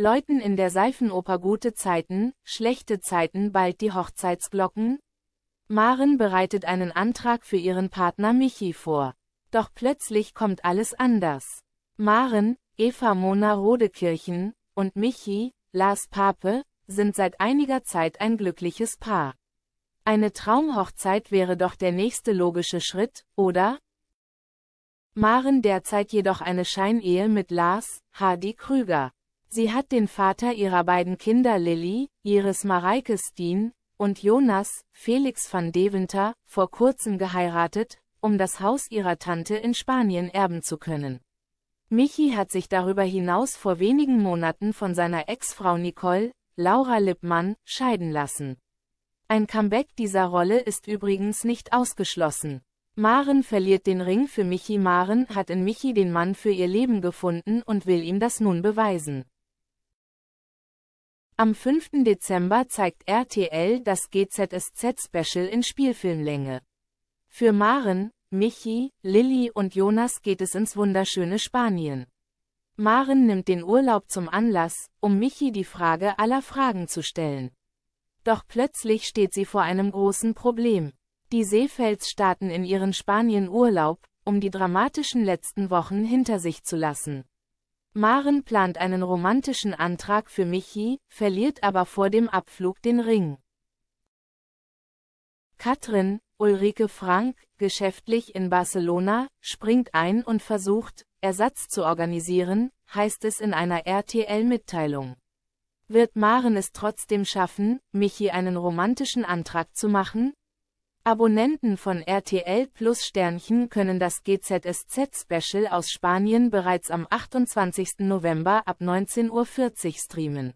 läuten in der Seifenoper gute Zeiten, schlechte Zeiten bald die Hochzeitsglocken? Maren bereitet einen Antrag für ihren Partner Michi vor. Doch plötzlich kommt alles anders. Maren, Eva Mona Rodekirchen und Michi, Lars Pape, sind seit einiger Zeit ein glückliches Paar. Eine Traumhochzeit wäre doch der nächste logische Schritt, oder? Maren derzeit jedoch eine Scheinehe mit Lars, Hardy Krüger. Sie hat den Vater ihrer beiden Kinder Lilly, ihres Mareike Steen, und Jonas, Felix van Deventer, vor kurzem geheiratet, um das Haus ihrer Tante in Spanien erben zu können. Michi hat sich darüber hinaus vor wenigen Monaten von seiner Ex-Frau Nicole, Laura Lippmann, scheiden lassen. Ein Comeback dieser Rolle ist übrigens nicht ausgeschlossen. Maren verliert den Ring für Michi. Maren hat in Michi den Mann für ihr Leben gefunden und will ihm das nun beweisen. Am 5. Dezember zeigt RTL das GZSZ-Special in Spielfilmlänge. Für Maren, Michi, Lilly und Jonas geht es ins wunderschöne Spanien. Maren nimmt den Urlaub zum Anlass, um Michi die Frage aller Fragen zu stellen. Doch plötzlich steht sie vor einem großen Problem. Die Seefelds starten in ihren Spanien-Urlaub, um die dramatischen letzten Wochen hinter sich zu lassen. Maren plant einen romantischen Antrag für Michi, verliert aber vor dem Abflug den Ring. Katrin, Ulrike Frank, geschäftlich in Barcelona, springt ein und versucht, Ersatz zu organisieren, heißt es in einer RTL-Mitteilung. Wird Maren es trotzdem schaffen, Michi einen romantischen Antrag zu machen? Abonnenten von RTL Plus Sternchen können das GZSZ-Special aus Spanien bereits am 28. November ab 19.40 Uhr streamen.